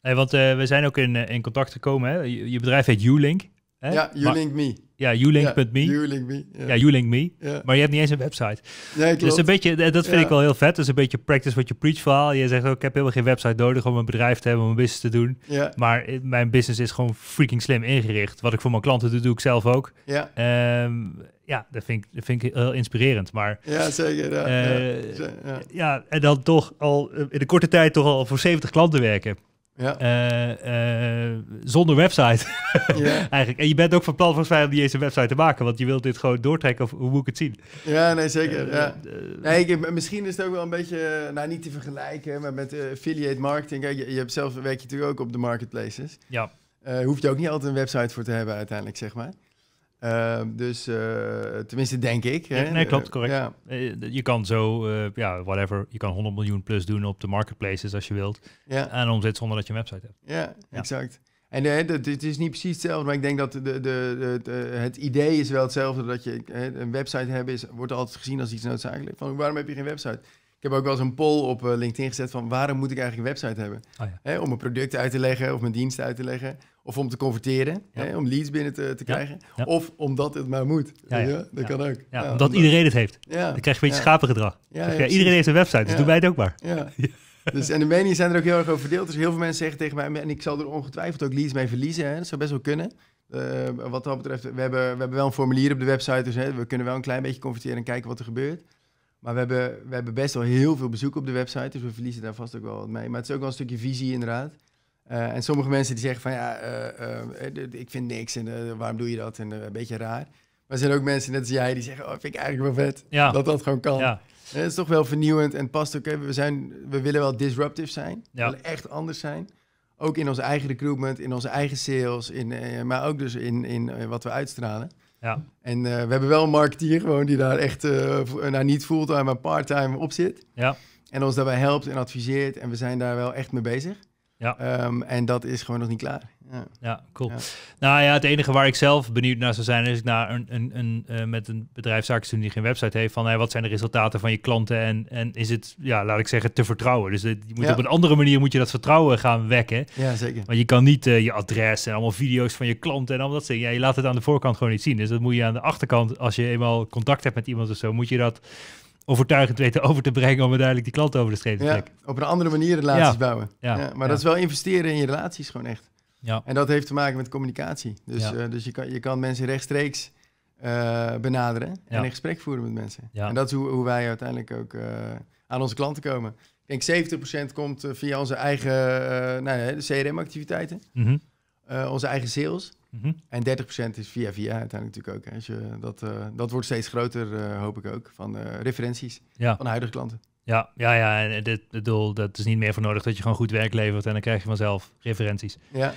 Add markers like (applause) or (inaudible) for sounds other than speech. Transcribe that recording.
want eh, we zijn ook in, eh, in contact gekomen. Hè? Je, bedrijf heet Ulink. Hè? Ja, Ulink Me. Ja, ulink.me. Ja, Ja, Me. Maar je hebt niet eens een website. Nee, Dus een beetje, eh, dat vind ik wel heel vet. Dat is een beetje practice what you preach verhaal. Je zegt ook, ik heb helemaal geen website nodig om een bedrijf te hebben, om een business te doen. Ja. Maar mijn business is gewoon freaking slim ingericht. Wat ik voor mijn klanten doe, doe ik zelf ook. Ja. Ehm, ja, dat vind, ik, dat vind ik heel inspirerend. Maar, ja, zeker. Ja, ja, ja. en dan toch al in de korte tijd toch al voor 70 klanten werken. Ja. Eh, eh, zonder website (laughs) eigenlijk. En je bent ook van plan voor mij om die website te maken, want je wilt dit gewoon doortrekken of hoe moet ik het zien? Ja, nee zeker. Eh, ja. nee, ik, misschien is het ook wel een beetje, nou niet te vergelijken, maar met affiliate marketing. Kijk, je, je, hebt zelf, werk je natuurlijk ook op de marketplaces. Ja. hoef je ook niet altijd een website voor te hebben uiteindelijk, zeg maar. Ehm, dus eh, tenminste, denk ik. Ja, Nee, klopt, correct. Ja. Eh, je kan zo, eh, ja, whatever. Je kan 100 miljoen plus doen op de marketplaces als je wilt. Ja. En omzet zonder dat je een website hebt. Ja, exact. En het is niet precies hetzelfde, maar ik denk dat de, de, het idee is wel hetzelfde. Dat je een website hebt, is, wordt altijd gezien als iets noodzakelijk. Van waarom heb je geen website? Ik heb ook wel eens een poll op eh, LinkedIn gezet van waarom moet ik eigenlijk een website hebben? Oh, om mijn product uit te leggen of mijn dienst uit te leggen. Of om te converteren, om leads binnen te, te krijgen. Of omdat het maar moet. Ja, Dat kan ook. omdat, iedereen het heeft. Dan krijg je een beetje schapengedrag. Dus iedereen heeft een website, dus doe wij het ook maar. (laughs) Dus, en de meningen zijn er ook heel erg over verdeeld. Dus heel veel mensen zeggen tegen mij, en ik zal er ongetwijfeld ook leads mee verliezen. Hè. Dat zou best wel kunnen. Eh, wat dat betreft, we hebben, we hebben wel een formulier op de website. Dus hè, we kunnen wel een klein beetje converteren en kijken wat er gebeurt. Maar we hebben, we hebben best wel heel veel bezoek op de website, dus we verliezen daar vast ook wel wat mee. Maar het is ook wel een stukje visie inderdaad. Eh, en sommige mensen die zeggen van ja, eh, eh, ik vind niks en waarom doe je dat en een beetje raar. Maar er zijn ook mensen net als jij die zeggen, oh, vind ik eigenlijk wel vet dat dat gewoon kan. Ja. Het is toch wel vernieuwend en past ook. We, zijn, we willen wel disruptive zijn, we willen echt anders zijn. Ook in onze eigen recruitment, in onze eigen sales, in, maar ook dus in, in wat we uitstralen. Ja. En eh, we hebben wel een marketeer gewoon die daar echt uh, niet fulltime, maar parttime op zit. Ja. En ons daarbij helpt en adviseert. En we zijn daar wel echt mee bezig. Ja. Ehm, en dat is gewoon nog niet klaar. Ja, ja cool. Nou ja, het enige waar ik zelf benieuwd naar zou zijn, is ik naar een, een, een uh, met een bedrijfszaak die geen website heeft, van hey, wat zijn de resultaten van je klanten en, en is het, ja, laat ik zeggen, te vertrouwen. Dus dit, je moet op een andere manier moet je dat vertrouwen gaan wekken. Ja, zeker. Want je kan niet eh, je adres en allemaal video's van je klanten en al dat dingen. Ja, je laat het aan de voorkant gewoon niet zien. Dus dat moet je aan de achterkant, als je eenmaal contact hebt met iemand of zo, moet je dat overtuigend weten over te brengen om uiteindelijk die klant over de scheep te trekken. Ja, op een andere manier relaties bouwen. Ja, maar dat is wel investeren in je relaties gewoon echt. Ja. En dat heeft te maken met communicatie. Dus, eh, dus je, kan, je kan mensen rechtstreeks eh, benaderen en in gesprek voeren met mensen. En dat is hoe, hoe wij uiteindelijk ook eh, aan onze klanten komen. Ik denk 70% komt via onze eigen nou ja, CRM-activiteiten. Mhm. Eh, onze eigen sales. Mhm. En 30% is via via uiteindelijk natuurlijk ook. Als je, eh, dat, eh, dat wordt steeds groter, hoop ik ook, van referenties ja. van huidige klanten. Ja, ja, ja. En dit, bedoel, dat is niet meer voor nodig dat je gewoon goed werk levert en dan krijg je vanzelf referenties. Ja.